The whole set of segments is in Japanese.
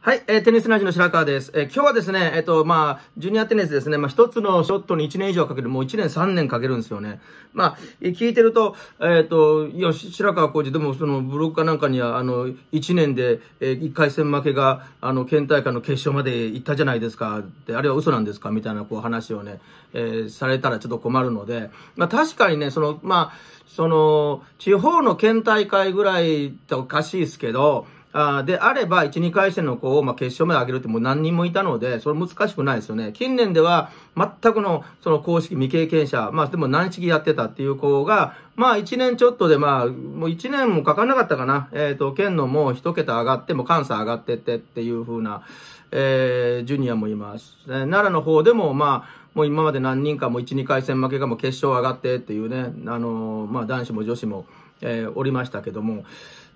はい、えー、テニスラジオの白川です。えー、今日はですね、えっ、ー、と、まあ、ジュニアテニスですね、まあ、一つのショットに1年以上かける、もう1年3年かけるんですよね。まあ、聞いてると、えっ、ー、と、いや、白川浩チ、でもその、ブロッカーなんかには、あの、1年で、えー、1回戦負けが、あの、県大会の決勝まで行ったじゃないですか、ってあれは嘘なんですか、みたいな、こう、話をね、えー、されたらちょっと困るので、まあ、確かにね、その、まあ、その、地方の県大会ぐらいっておかしいですけど、あであれば、1、2回戦の子を、まあ、決勝まで上げるってもう何人もいたので、それ難しくないですよね。近年では、全くの、その公式未経験者、まあ、でも軟式やってたっていう子が、まあ、1年ちょっとで、まあ、もう1年もかかんなかったかな。えっ、ー、と、県のもう1桁上がって、も関西上がってってっていう風な、えー、ジュニアもいます。え奈良の方でも、まあ、もう今まで何人かも1、2回戦負けがも決勝上がってっていうね、あのまあ、男子も女子も、えー、おりましたけども、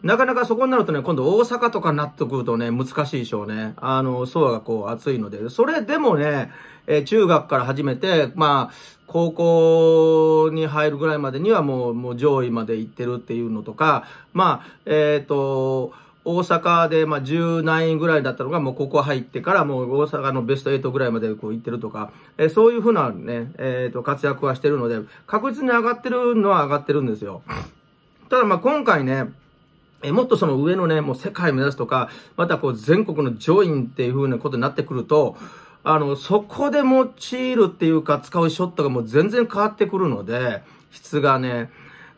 なかなかそこになるとね、今度大阪とかになってくるとね、難しいでしょうね。あの、層がこう厚いので。それでもね、えー、中学から始めて、まあ、高校に入るぐらいまでにはもう、もう上位まで行ってるっていうのとか、まあ、えっ、ー、と、大阪で、まあ、10何位ぐらいだったのが、もうここ入ってから、もう大阪のベスト8ぐらいまでこう行ってるとか、えー、そういうふうなね、えっ、ー、と、活躍はしてるので、確実に上がってるのは上がってるんですよ。ただ、ま今回ね、えー、もっとその上のね、もう世界目指すとか、またこう全国の上位っていうふうなことになってくると、あの、そこで用いるっていうか、使うショットがもう全然変わってくるので、質がね、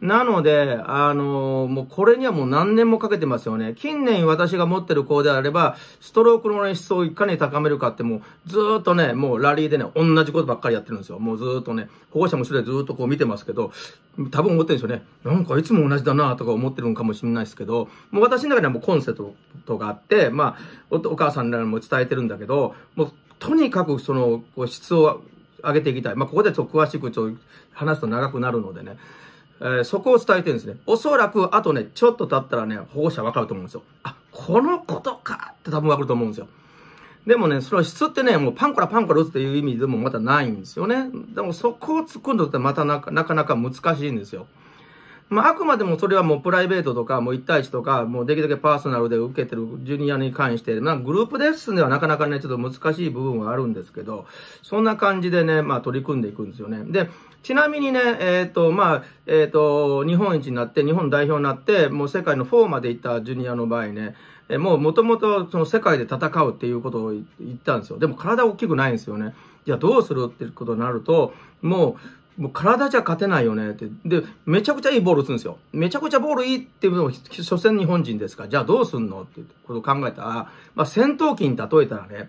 なので、あのー、もうこれにはもう何年もかけてますよね。近年私が持ってる子であれば、ストロークの練習をいかに高めるかってもうずっとね、もうラリーでね、同じことばっかりやってるんですよ。もうずっとね、保護者もそれずっとこう見てますけど、多分思ってるんですよね。なんかいつも同じだなとか思ってるんかもしれないですけど、もう私の中にはもうコンセプトがあって、まあ、おお母さんらにも伝えてるんだけど、もうとにかくその、こう質を上げていきたい。まあ、ここでちょっと詳しくちょ話すと長くなるのでね。えー、そこを伝えてるんですね。おそらく、あとね、ちょっと経ったらね、保護者わかると思うんですよ。あ、このことかって多分わかると思うんですよ。でもね、その質ってね、もうパンコラパンコラ打つっていう意味でもまたないんですよね。でもそこを突っ込んでおくとまたなかなか難しいんですよ。まあ、あくまでもそれはもうプライベートとか、もう1対1とか、もうできるだけパーソナルで受けてるジュニアに関して、まあ、グループレッスンではなかなかね、ちょっと難しい部分はあるんですけど、そんな感じでね、まあ、取り組んでいくんですよね。で、ちなみにね、えっ、ー、と、まあ、えっ、ー、と、日本一になって、日本代表になって、もう世界の4まで行ったジュニアの場合ね、えもうもともとその世界で戦うっていうことを言ったんですよ。でも体大きくないんですよね。じゃあどうするっていうことになると、もう、もう体じゃ勝てないよねって。で、めちゃくちゃいいボール打つんですよ。めちゃくちゃボールいいっていうのを、所詮日本人ですから、じゃあどうすんのってことを考えたら、まあ、戦闘機に例えたらね、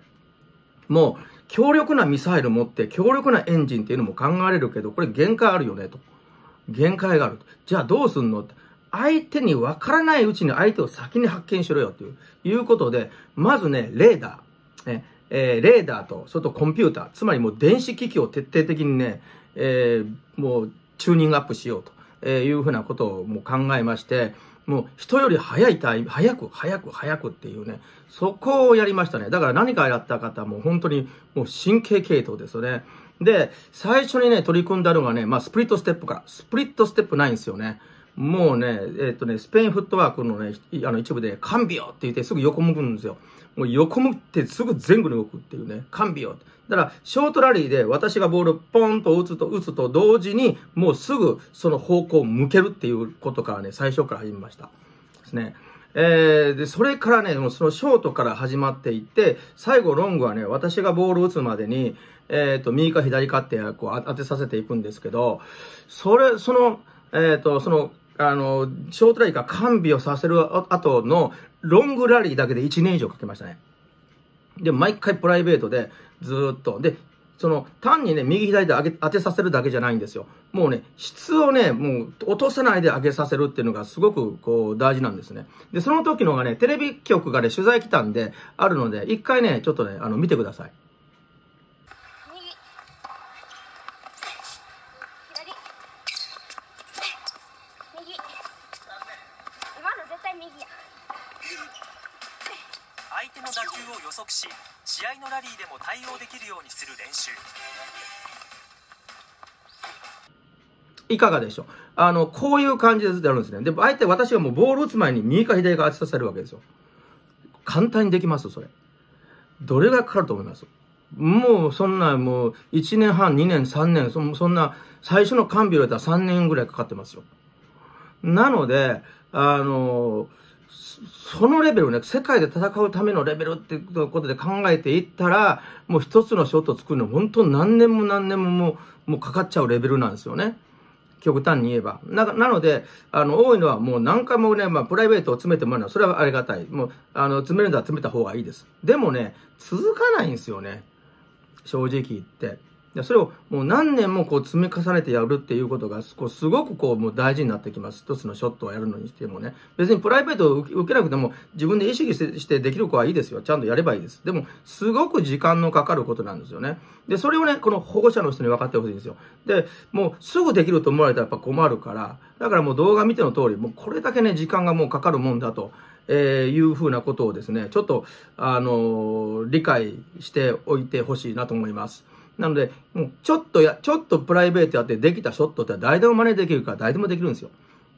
もう強力なミサイル持って、強力なエンジンっていうのも考えられるけど、これ限界あるよねと。限界がある。じゃあどうすんのって。相手に分からないうちに相手を先に発見しろよといういうことで、まずね、レーダー。ねえー、レーダーと、それとコンピューター、つまりもう電子機器を徹底的にね、えー、もうチューニングアップしようというふうなことをもう考えまして、もう人より早いタイム、早く、早く、早くっていうね、そこをやりましたね。だから何かやった方も本当にもう神経系統ですよね。で、最初にね、取り組んだのがね、まあスプリットステップかスプリットステップないんですよね。もうね、えー、っ、とね、スペインフットワークのね、あの一部で、カンビオって言ってすぐ横向くんですよ。もう横向ってすぐ前後に動くっていうね、カンビオ。だから、ショートラリーで私がボールポンと打つと打つと同時に、もうすぐその方向を向けるっていうことからね、最初から始めました。ですね。えー、で、それからね、もうそのショートから始まっていって、最後ロングはね、私がボール打つまでに、えっ、ー、と、右か左かってこう当てさせていくんですけど、それ、その、えっ、ー、と、その、あの、ショートラインか完備をさせる後のロングラリーだけで1年以上かけましたね。で、毎回プライベートでずっと。で、その単にね、右左で上げ当てさせるだけじゃないんですよ。もうね、質をね、もう落とさないで上げさせるっていうのがすごくこう大事なんですね。で、その時のがね、テレビ局がね、取材来たんで、あるので、一回ね、ちょっとね、あの、見てください。手の打球を予測し試合のラリーでも対応できるようにする練習いかがでしょうあの、こういう感じでずっとやるんですね。で、あえて私はもうボール打つ前に右か左か当てさせるわけですよ。簡単にできますそれ。どれがかかると思いますもうそんな、もう1年半、2年、3年、そそんな、最初の看病だったら3年ぐらいかかってますよ。なので、あのーそのレベルね、世界で戦うためのレベルっていうことで考えていったら、もう一つのショット作るの、本当何年も何年ももう、もうかかっちゃうレベルなんですよね。極端に言えば。な、なので、あの、多いのはもう何回もね、まあ、プライベートを詰めてもらうのは、それはありがたい。もう、あの、詰めるんだ詰めた方がいいです。でもね、続かないんですよね。正直言って。でそれをもう何年もこう積み重ねてやるっていうことがこうすごくこうもう大事になってきます。一つのショットをやるのにしてもね。別にプライベートを受けなくても自分で意識してできる子はいいですよ。ちゃんとやればいいです。でも、すごく時間のかかることなんですよね。で、それをね、この保護者の人に分かってほしいんですよ。で、もうすぐできると思われたらやっぱ困るから、だからもう動画見ての通り、もうこれだけね、時間がもうかかるもんだと。えー、いうふうなことをですね、ちょっと、あのー、理解しておいてほしいなと思います。なので、もうちょっとや、ちょっとプライベートやってできたショットって誰でも真似できるから誰でもできるんですよ。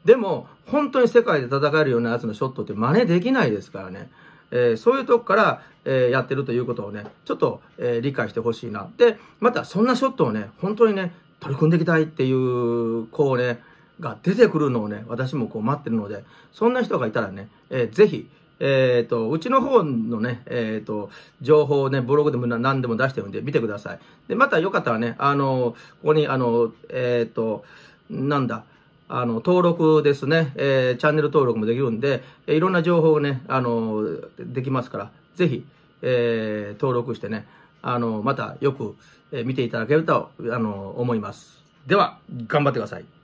でも、本当に世界で戦えるようなやつのショットって真似できないですからね。えー、そういうとこから、えー、やってるということをね、ちょっと、えー、理解してほしいな。で、またそんなショットをね、本当にね、取り組んでいきたいっていうこうね、が出てくるのをね、私もこう待ってるので、そんな人がいたらね、えー、ぜひ、えっ、ー、と、うちの方のね、えっ、ー、と、情報をね、ブログでも何でも出してるんで、見てください。で、またよかったらね、あの、ここに、あの、えっ、ー、と、なんだ、あの、登録ですね、えー、チャンネル登録もできるんで、いろんな情報をね、あの、できますから、ぜひ、えー、登録してね、あの、またよく見ていただけると、あの、思います。では、頑張ってください。